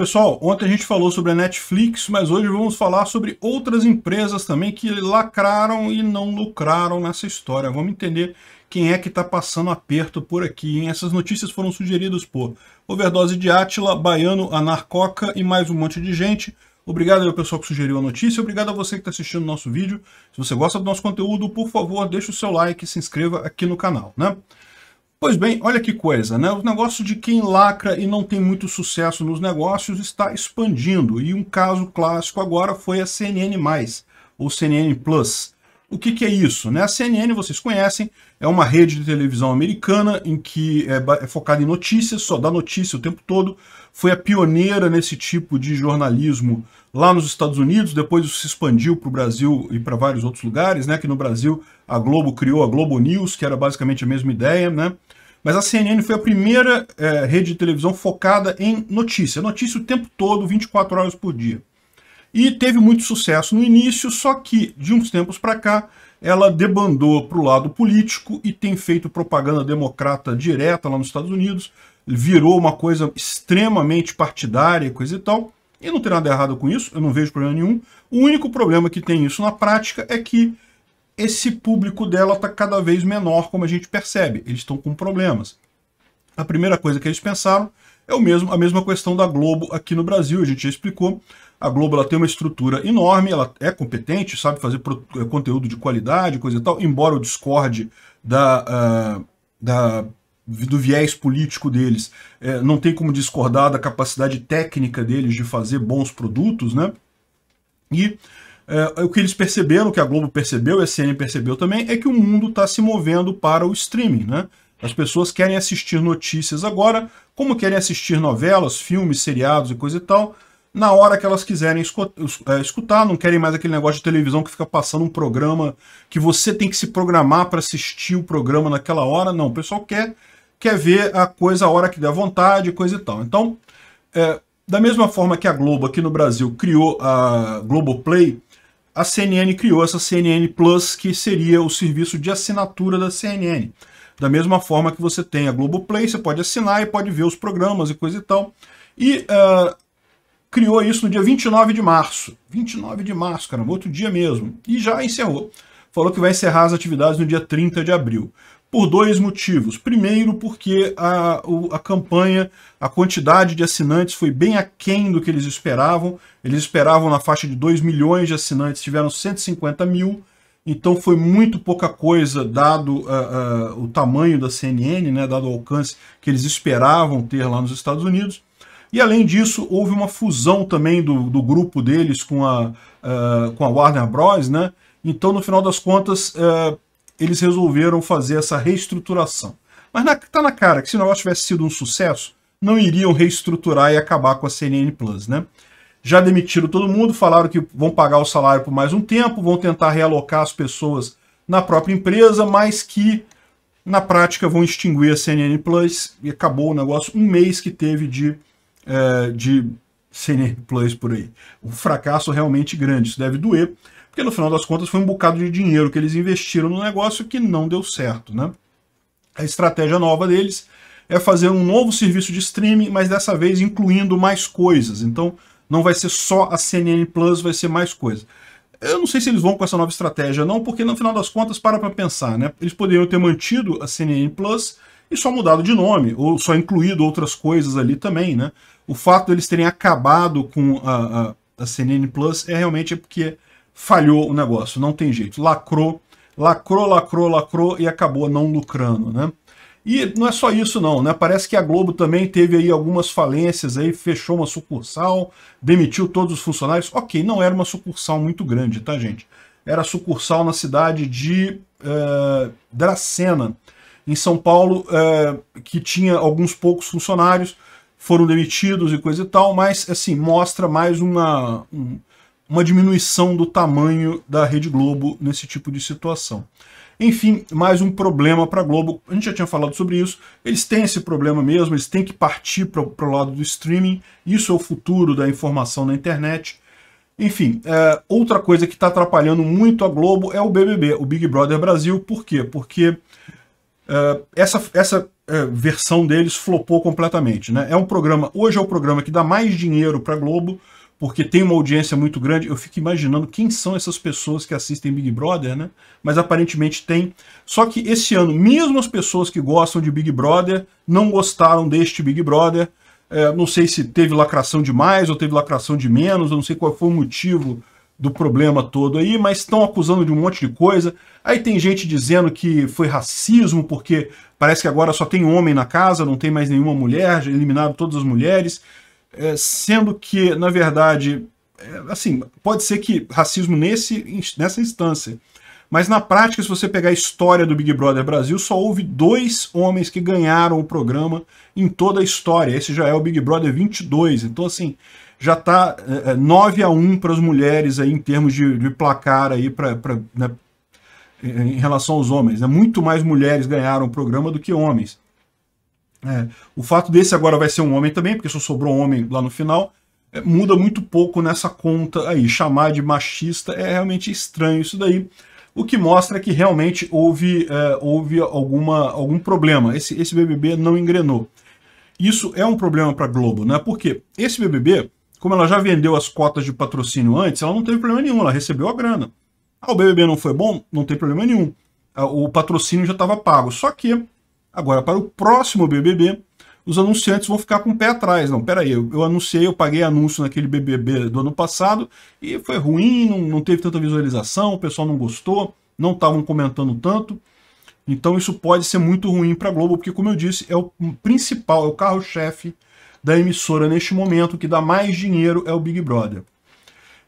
Pessoal, ontem a gente falou sobre a Netflix, mas hoje vamos falar sobre outras empresas também que lacraram e não lucraram nessa história. Vamos entender quem é que está passando aperto por aqui. Hein? Essas notícias foram sugeridas por Overdose de Átila, Baiano, Anarcoca e mais um monte de gente. Obrigado ao pessoal que sugeriu a notícia, obrigado a você que está assistindo o nosso vídeo. Se você gosta do nosso conteúdo, por favor, deixe o seu like e se inscreva aqui no canal. Né? Pois bem, olha que coisa, né? O negócio de quem lacra e não tem muito sucesso nos negócios está expandindo. E um caso clássico agora foi a CNN+, ou CNN+. Plus o que, que, é isso? Né? A CNN, vocês conhecem, é uma rede de televisão americana em que é, é focada em notícias, só dá notícia o tempo todo. Foi a pioneira nesse tipo de jornalismo lá nos Estados Unidos, depois isso se expandiu para o Brasil e para vários outros lugares. Né? Aqui no Brasil, a Globo criou a Globo News, que era basicamente a mesma ideia. Né? Mas a CNN foi a primeira é, rede de televisão focada em notícia. Notícia o tempo todo, 24 horas por dia e teve muito sucesso no início, só que de uns tempos para cá ela debandou para o lado político e tem feito propaganda democrata direta lá nos Estados Unidos, virou uma coisa extremamente partidária, coisa e tal, e não tem nada errado com isso, eu não vejo problema nenhum. O único problema que tem isso na prática é que esse público dela está cada vez menor, como a gente percebe. Eles estão com problemas. A primeira coisa que eles pensaram é o mesmo, a mesma questão da Globo aqui no Brasil, a gente já explicou. A Globo ela tem uma estrutura enorme, ela é competente, sabe fazer eh, conteúdo de qualidade, coisa e tal, embora eu discorde da, uh, da do viés político deles, é, não tem como discordar da capacidade técnica deles de fazer bons produtos, né? E é, o que eles perceberam, o que a Globo percebeu, a CNN percebeu também, é que o mundo está se movendo para o streaming, né? As pessoas querem assistir notícias agora, como querem assistir novelas, filmes, seriados e coisa e tal, na hora que elas quiserem é, escutar, não querem mais aquele negócio de televisão que fica passando um programa que você tem que se programar para assistir o programa naquela hora. Não, o pessoal quer, quer ver a coisa a hora que der vontade, coisa e tal. Então, é, da mesma forma que a Globo aqui no Brasil criou a Globoplay, a CNN criou essa CNN Plus, que seria o serviço de assinatura da CNN. Da mesma forma que você tem a Globoplay, você pode assinar e pode ver os programas e coisa e tal. E uh, criou isso no dia 29 de março. 29 de março, cara, outro dia mesmo. E já encerrou. Falou que vai encerrar as atividades no dia 30 de abril. Por dois motivos. Primeiro, porque a, a campanha, a quantidade de assinantes foi bem aquém do que eles esperavam. Eles esperavam na faixa de 2 milhões de assinantes, tiveram 150 mil. Então foi muito pouca coisa, dado uh, uh, o tamanho da CNN, né, dado o alcance que eles esperavam ter lá nos Estados Unidos. E além disso, houve uma fusão também do, do grupo deles com a, uh, com a Warner Bros. Né? Então, no final das contas, uh, eles resolveram fazer essa reestruturação. Mas na, tá na cara que se o negócio tivesse sido um sucesso, não iriam reestruturar e acabar com a CNN Plus, né? Já demitiram todo mundo, falaram que vão pagar o salário por mais um tempo, vão tentar realocar as pessoas na própria empresa, mas que na prática vão extinguir a CNN Plus e acabou o negócio um mês que teve de é, de CNN Plus por aí. Um fracasso realmente grande, isso deve doer, porque no final das contas foi um bocado de dinheiro que eles investiram no negócio que não deu certo, né? A estratégia nova deles é fazer um novo serviço de streaming, mas dessa vez incluindo mais coisas. Então, não vai ser só a CNN Plus, vai ser mais coisas. Eu não sei se eles vão com essa nova estratégia não, porque no final das contas, para para pensar, né? Eles poderiam ter mantido a CNN Plus e só mudado de nome, ou só incluído outras coisas ali também, né? O fato deles terem acabado com a, a, a CNN Plus é realmente porque falhou o negócio, não tem jeito. Lacrou, lacrou, lacrou, lacrou e acabou não lucrando, né? E não é só isso não, né? Parece que a Globo também teve aí algumas falências aí, fechou uma sucursal, demitiu todos os funcionários. Ok, não era uma sucursal muito grande, tá, gente? Era sucursal na cidade de uh, Dracena, em São Paulo, é, que tinha alguns poucos funcionários, foram demitidos e coisa e tal, mas assim, mostra mais uma, um, uma diminuição do tamanho da Rede Globo nesse tipo de situação. Enfim, mais um problema para a Globo. A gente já tinha falado sobre isso. Eles têm esse problema mesmo, eles têm que partir para o lado do streaming. Isso é o futuro da informação na internet. Enfim, é, outra coisa que está atrapalhando muito a Globo é o BBB, o Big Brother Brasil. Por quê? Porque ah, essa essa uh, versão deles flopou completamente. Né? É um programa, hoje é o programa que dá mais dinheiro para Globo, porque tem uma audiência muito grande. Eu fico imaginando quem são essas pessoas que assistem Big Brother, né? Mas aparentemente tem. Só que esse ano, mesmo as pessoas que gostam de Big Brother não gostaram deste Big Brother. É, não sei se teve lacração de mais ou teve lacração de menos, eu não sei qual foi o motivo do problema todo aí, mas estão acusando de um monte de coisa. Aí tem gente dizendo que foi racismo, porque parece que agora só tem homem na casa, não tem mais nenhuma mulher, eliminaram todas as mulheres. É, sendo que, na verdade, é, assim, pode ser que racismo nesse, nessa instância. Mas na prática, se você pegar a história do Big Brother Brasil, só houve dois homens que ganharam o programa em toda a história. Esse já é o Big Brother 22. Então, assim, já está é, 9 é, a 1 para as mulheres aí, em termos de, de placar aí pra, pra né, em relação aos homens. Né? Muito mais mulheres ganharam o programa do que homens. É, o fato desse agora vai ser um homem também, porque só sobrou homem lá no final, é, muda muito pouco nessa conta aí. Chamar de machista é realmente estranho isso daí, o que mostra que realmente houve, é, houve alguma, algum problema. Esse, esse BBB não engrenou. Isso é um problema para Globo, né? Porque esse BBB como ela já vendeu as cotas de patrocínio antes, ela não teve problema nenhum, ela recebeu a grana. Ah, o BBB não foi bom? Não tem problema nenhum. Ah, o patrocínio já estava pago. Só que, agora, para o próximo BBB, os anunciantes vão ficar com o pé atrás. Não, peraí, eu, eu anunciei, eu paguei anúncio naquele BBB do ano passado e foi ruim, não, não teve tanta visualização, o pessoal não gostou, não estavam comentando tanto. Então isso pode ser muito ruim para a Globo, porque, como eu disse, é o principal, é o carro-chefe da emissora neste momento, o que dá mais dinheiro é o Big Brother.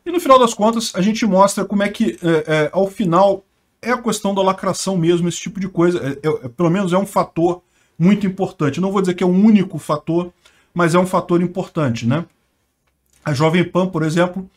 E no final das contas, a gente mostra como é que, é, é, ao final, é a questão da lacração mesmo, esse tipo de coisa. É, é, é pelo menos é um fator muito importante. não vou dizer que é o um único fator, mas é um fator importante. Né? A Jovem Pan, por exemplo,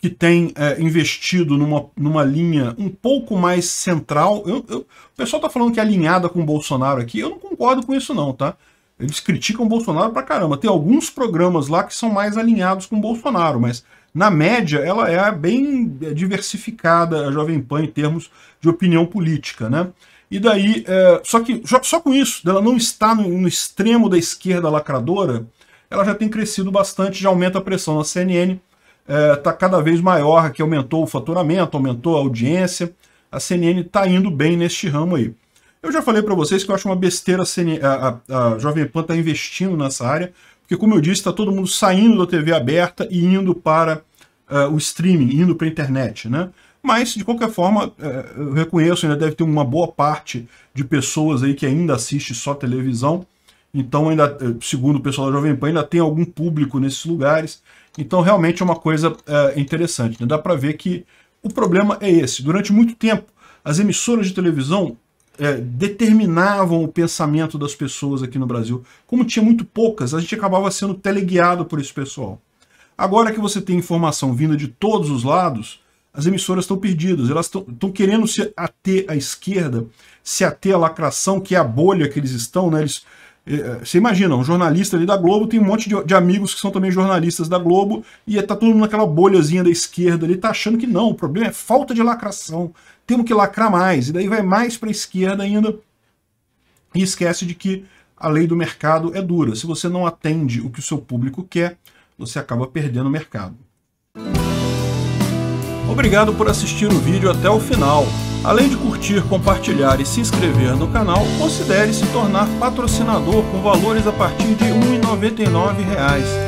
que tem é, investido numa, numa linha um pouco mais central. Eu, eu, o pessoal está falando que é alinhada com o Bolsonaro aqui. Eu não concordo com isso não, tá? Eles criticam o Bolsonaro pra caramba. Tem alguns programas lá que são mais alinhados com o Bolsonaro, mas na média ela é bem diversificada, a Jovem Pan, em termos de opinião política, né? E daí, é, só que só com isso, dela não está no, no extremo da esquerda lacradora, ela já tem crescido bastante, já aumenta a pressão na CNN, está é, tá cada vez maior, que aumentou o faturamento, aumentou a audiência, a CNN está indo bem neste ramo aí. Eu já falei para vocês que eu acho uma besteira a, a, a Jovem Pan estar tá investindo nessa área, porque, como eu disse, está todo mundo saindo da TV aberta e indo para uh, o streaming, indo para a internet, né? Mas, de qualquer forma, uh, eu reconheço, ainda deve ter uma boa parte de pessoas aí que ainda assiste só televisão, então, ainda, eh, segundo o pessoal da Jovem Pan, ainda tem algum público nesses lugares, então realmente é uma coisa uh, interessante, né? dá para ver que o problema é esse, durante muito tempo as emissoras de televisão é, determinavam o pensamento das pessoas aqui no Brasil. Como tinha muito poucas, a gente acabava sendo teleguiado por esse pessoal. Agora que você tem informação vinda de todos os lados, as emissoras estão perdidas. Elas estão querendo se ater à esquerda, se ater à lacração, que é a bolha que eles estão, né? Eles, é, é, você imagina, um jornalista ali da Globo tem um monte de, de amigos que são também jornalistas da Globo e está todo mundo naquela bolhazinha da esquerda ali, está achando que não, o problema é falta de lacração, temos que lacrar mais, e daí vai mais para a esquerda ainda, e esquece de que a lei do mercado é dura. Se você não atende o que o seu público quer, você acaba perdendo o mercado. Obrigado por assistir o vídeo até o final. Além de curtir, compartilhar e se inscrever no canal, considere se tornar patrocinador com valores a partir de R$ 1,99